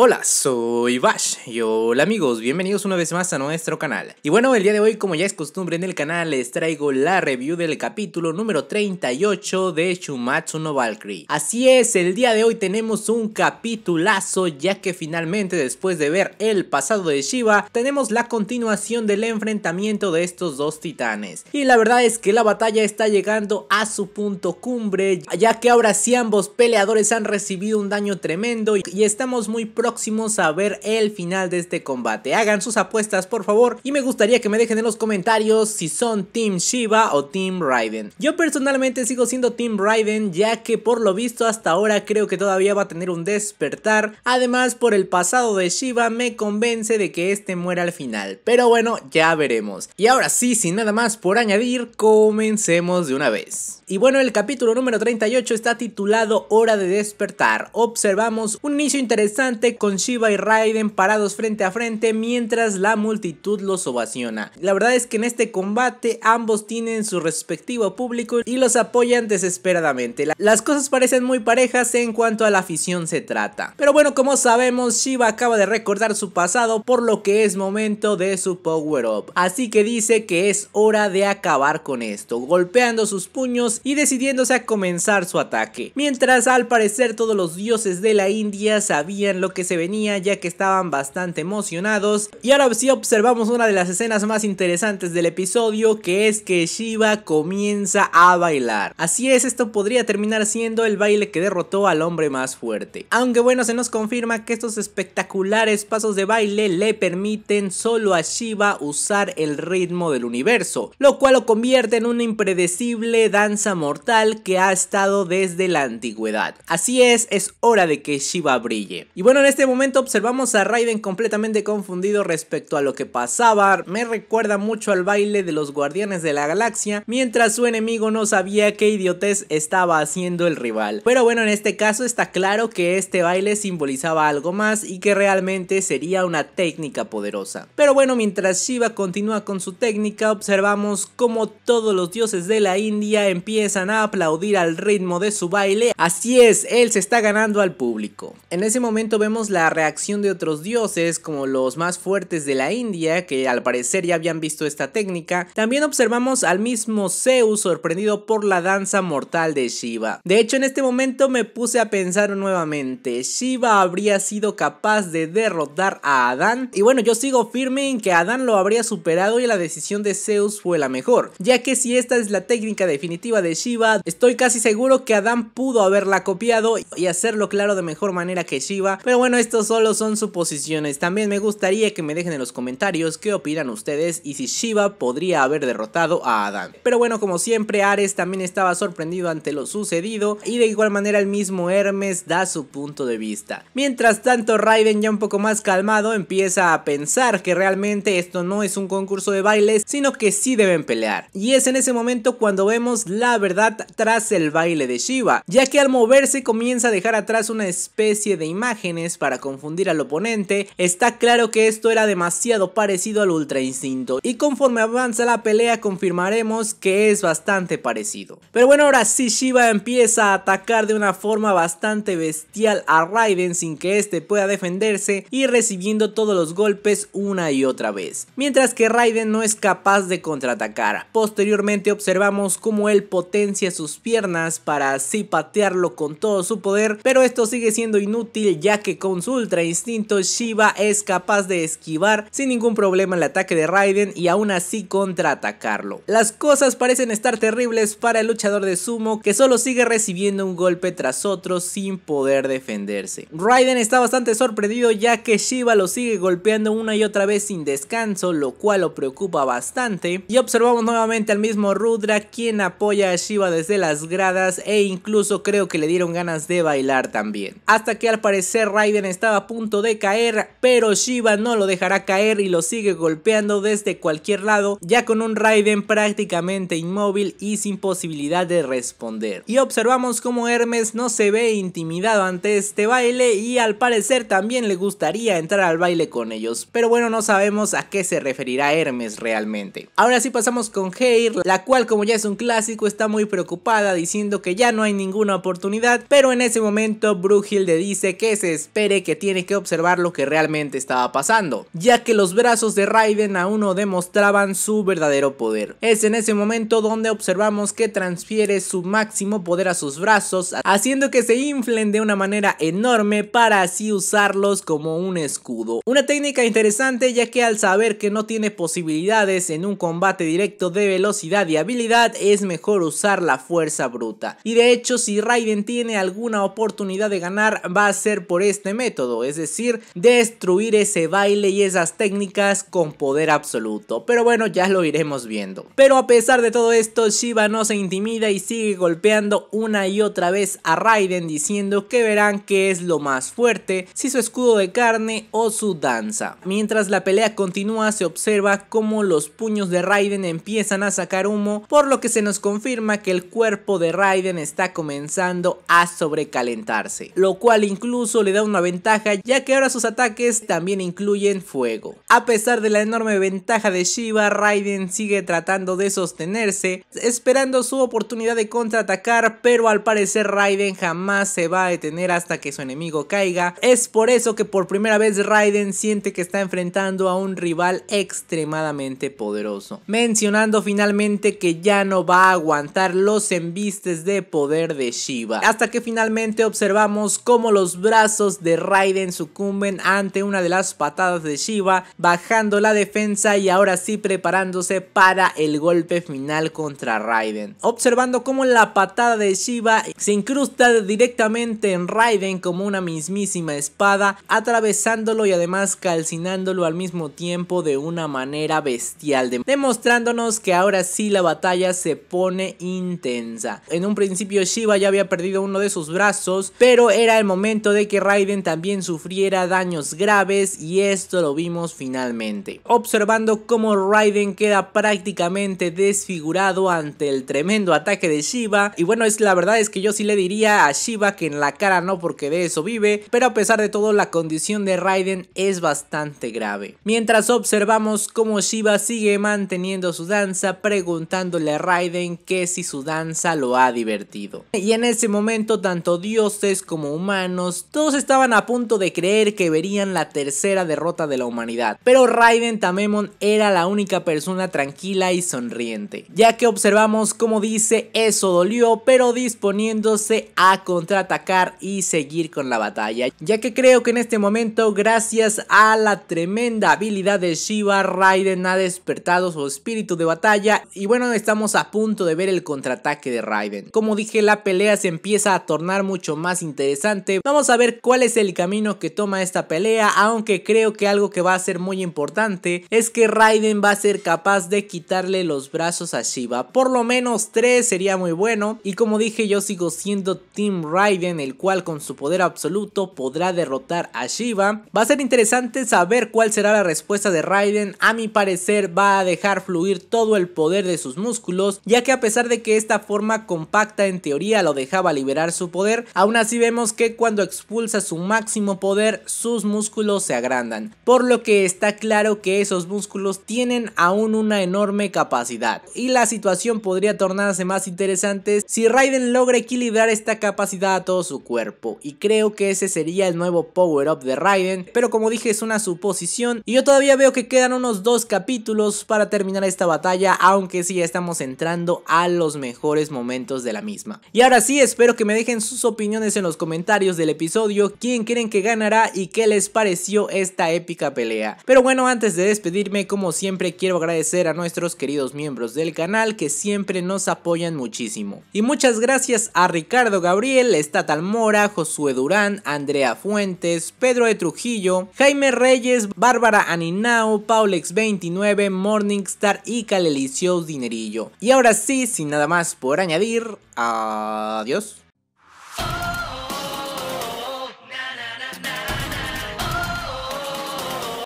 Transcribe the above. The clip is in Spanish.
Hola, soy Bash y hola amigos, bienvenidos una vez más a nuestro canal. Y bueno, el día de hoy como ya es costumbre en el canal les traigo la review del capítulo número 38 de Shumatsu no Valkyrie. Así es, el día de hoy tenemos un capitulazo ya que finalmente después de ver el pasado de Shiva tenemos la continuación del enfrentamiento de estos dos titanes. Y la verdad es que la batalla está llegando a su punto cumbre ya que ahora sí ambos peleadores han recibido un daño tremendo y estamos muy próximos próximos a ver el final de este combate. Hagan sus apuestas por favor y me gustaría que me dejen en los comentarios si son Team Shiva o Team Raiden. Yo personalmente sigo siendo Team Raiden ya que por lo visto hasta ahora creo que todavía va a tener un despertar. Además por el pasado de Shiva me convence de que este muera al final. Pero bueno, ya veremos. Y ahora sí, sin nada más por añadir, comencemos de una vez. Y bueno, el capítulo número 38 está titulado Hora de despertar. Observamos un inicio interesante con Shiva y Raiden parados frente a frente mientras la multitud los ovaciona. La verdad es que en este combate ambos tienen su respectivo público y los apoyan desesperadamente. Las cosas parecen muy parejas en cuanto a la afición se trata. Pero bueno, como sabemos, Shiva acaba de recordar su pasado por lo que es momento de su power up. Así que dice que es hora de acabar con esto, golpeando sus puños y decidiéndose a comenzar su ataque. Mientras al parecer todos los dioses de la India sabían lo que se venía ya que estaban bastante emocionados y ahora sí observamos una de las escenas más interesantes del episodio que es que Shiva comienza a bailar. Así es, esto podría terminar siendo el baile que derrotó al hombre más fuerte. Aunque bueno, se nos confirma que estos espectaculares pasos de baile le permiten solo a Shiva usar el ritmo del universo, lo cual lo convierte en una impredecible danza mortal que ha estado desde la antigüedad. Así es, es hora de que Shiva brille. Y bueno, en este momento observamos a Raiden completamente confundido respecto a lo que pasaba, me recuerda mucho al baile de los Guardianes de la Galaxia, mientras su enemigo no sabía qué idiotez estaba haciendo el rival. Pero bueno, en este caso está claro que este baile simbolizaba algo más y que realmente sería una técnica poderosa. Pero bueno, mientras Shiva continúa con su técnica, observamos cómo todos los dioses de la India empiezan a aplaudir al ritmo de su baile. Así es, él se está ganando al público. En ese momento vemos la reacción de otros dioses como los más fuertes de la India que al parecer ya habían visto esta técnica. También observamos al mismo Zeus sorprendido por la danza mortal de Shiva. De hecho en este momento me puse a pensar nuevamente, Shiva habría sido capaz de derrotar a Adán y bueno yo sigo firme en que Adán lo habría superado y la decisión de Zeus fue la mejor, ya que si esta es la técnica definitiva de Shiva. Estoy casi seguro que Adam pudo haberla copiado y hacerlo claro de mejor manera que Shiva. Pero bueno, esto solo son suposiciones. También me gustaría que me dejen en los comentarios qué opinan ustedes y si Shiva podría haber derrotado a Adam. Pero bueno, como siempre, Ares también estaba sorprendido ante lo sucedido y de igual manera el mismo Hermes da su punto de vista. Mientras tanto, Raiden ya un poco más calmado empieza a pensar que realmente esto no es un concurso de bailes, sino que sí deben pelear. Y es en ese momento cuando vemos la verdad tras el baile de Shiva, ya que al moverse comienza a dejar atrás una especie de imágenes para confundir al oponente, está claro que esto era demasiado parecido al Ultra Instinto y conforme avanza la pelea confirmaremos que es bastante parecido. Pero bueno, ahora sí Shiva empieza a atacar de una forma bastante bestial a Raiden sin que este pueda defenderse y recibiendo todos los golpes una y otra vez, mientras que Raiden no es capaz de contraatacar. Posteriormente observamos cómo él potencia sus piernas para así patearlo con todo su poder, pero esto sigue siendo inútil ya que con su ultra instinto Shiva es capaz de esquivar sin ningún problema el ataque de Raiden y aún así contraatacarlo. Las cosas parecen estar terribles para el luchador de sumo que solo sigue recibiendo un golpe tras otro sin poder defenderse. Raiden está bastante sorprendido ya que Shiva lo sigue golpeando una y otra vez sin descanso, lo cual lo preocupa bastante. Y observamos nuevamente al mismo Rudra quien apoya a Shiva desde las gradas e incluso creo que le dieron ganas de bailar también. Hasta que al parecer Raiden estaba a punto de caer, pero Shiva no lo dejará caer y lo sigue golpeando desde cualquier lado, ya con un Raiden prácticamente inmóvil y sin posibilidad de responder. Y observamos cómo Hermes no se ve intimidado ante este baile y al parecer también le gustaría entrar al baile con ellos, pero bueno no sabemos a qué se referirá Hermes realmente. Ahora sí pasamos con Heir, la cual como ya es un clásico, está muy preocupada diciendo que ya no hay ninguna oportunidad, pero en ese momento Brugil le dice que se espere que tiene que observar lo que realmente estaba pasando, ya que los brazos de Raiden aún no demostraban su verdadero poder. Es en ese momento donde observamos que transfiere su máximo poder a sus brazos, haciendo que se inflen de una manera enorme para así usarlos como un escudo. Una técnica interesante ya que al saber que no tiene posibilidades en un combate directo de velocidad y habilidad es mejor usar la fuerza bruta. Y de hecho, si Raiden tiene alguna oportunidad de ganar, va a ser por este método, es decir, destruir ese baile y esas técnicas con poder absoluto. Pero bueno, ya lo iremos viendo. Pero a pesar de todo esto, Shiva no se intimida y sigue golpeando una y otra vez a Raiden diciendo que verán qué es lo más fuerte, si su escudo de carne o su danza. Mientras la pelea continúa, se observa cómo los puños de Raiden empiezan a sacar humo, por lo que se nos confirma que el cuerpo de Raiden está comenzando a sobrecalentarse, lo cual incluso le da una ventaja ya que ahora sus ataques también incluyen fuego. A pesar de la enorme ventaja de Shiva, Raiden sigue tratando de sostenerse, esperando su oportunidad de contraatacar, pero al parecer Raiden jamás se va a detener hasta que su enemigo caiga. Es por eso que por primera vez Raiden siente que está enfrentando a un rival extremadamente poderoso. Mencionando finalmente que ya no va a aguantar los embistes de poder de Shiva. Hasta que finalmente observamos cómo los brazos de Raiden sucumben ante una de las patadas de Shiva, bajando la defensa y ahora sí preparándose para el golpe final contra Raiden. Observando cómo la patada de Shiva se incrusta directamente en Raiden como una mismísima espada, atravesándolo y además calcinándolo al mismo tiempo de una manera bestial, demostrándonos que ahora sí la batalla se pone intensa. En un principio Shiva ya había perdido uno de sus brazos, pero era el momento de que Raiden también sufriera daños graves y esto lo vimos finalmente. Observando cómo Raiden queda prácticamente desfigurado ante el tremendo ataque de Shiva y bueno, es la verdad es que yo sí le diría a Shiva que en la cara no porque de eso vive, pero a pesar de todo la condición de Raiden es bastante grave. Mientras observamos cómo Shiva sigue manteniendo su danza preguntándole a Raiden qué si su danza lo ha divertido. Y en ese momento tanto dioses como humanos, todos estaban a punto de creer que verían la tercera derrota de la humanidad. Pero Raiden Tamemon era la única persona tranquila y sonriente, ya que observamos como dice eso dolió, pero disponiéndose a contraatacar y seguir con la batalla, ya que creo que en este momento gracias a la tremenda habilidad de Shiva, Raiden ha despertado su espíritu de batalla y bueno, estamos a punto de ver el contraataque de Raiden. Como dije, la pelea se empieza a tornar mucho más interesante. Vamos a ver cuál es el camino que toma esta pelea, aunque creo que algo que va a ser muy importante es que Raiden va a ser capaz de quitarle los brazos a Shiva. Por lo menos 3 sería muy bueno. Y como dije, yo sigo siendo Team Raiden, el cual con su poder absoluto podrá derrotar a Shiva. Va a ser interesante saber cuál será la respuesta de Raiden. A mi parecer va a dejar fluir todo el poder de sus músculos, ya que a pesar de que esta forma compacta en teoría lo dejaba liberar su poder, aún así vemos que cuando expulsa su máximo poder sus músculos se agrandan, por lo que está claro que esos músculos tienen aún una enorme capacidad, y la situación podría tornarse más interesante si Raiden logra equilibrar esta capacidad a todo su cuerpo, y creo que ese sería el nuevo power-up de Raiden, pero como dije es una suposición, y yo todavía veo que quedan unos dos capítulos para terminar esta batalla, aunque sí ya estamos entrando a los mejores momentos de la misma. Y ahora sí, espero que me dejen sus opiniones en los comentarios del episodio, quién creen que ganará y qué les pareció esta épica pelea. Pero bueno, antes de despedirme, como siempre quiero agradecer a nuestros queridos miembros del canal que siempre nos apoyan muchísimo. Y muchas gracias a Ricardo Gabriel, Estatal Mora, Josué Durán, Andrea Fuentes, Pedro de Trujillo, Jaime Reyes, Bárbara Aninao, Paulex29, Morningstar y Calelicio Dinerillo. Y ahora sí, sin nada más por añadir, adiós.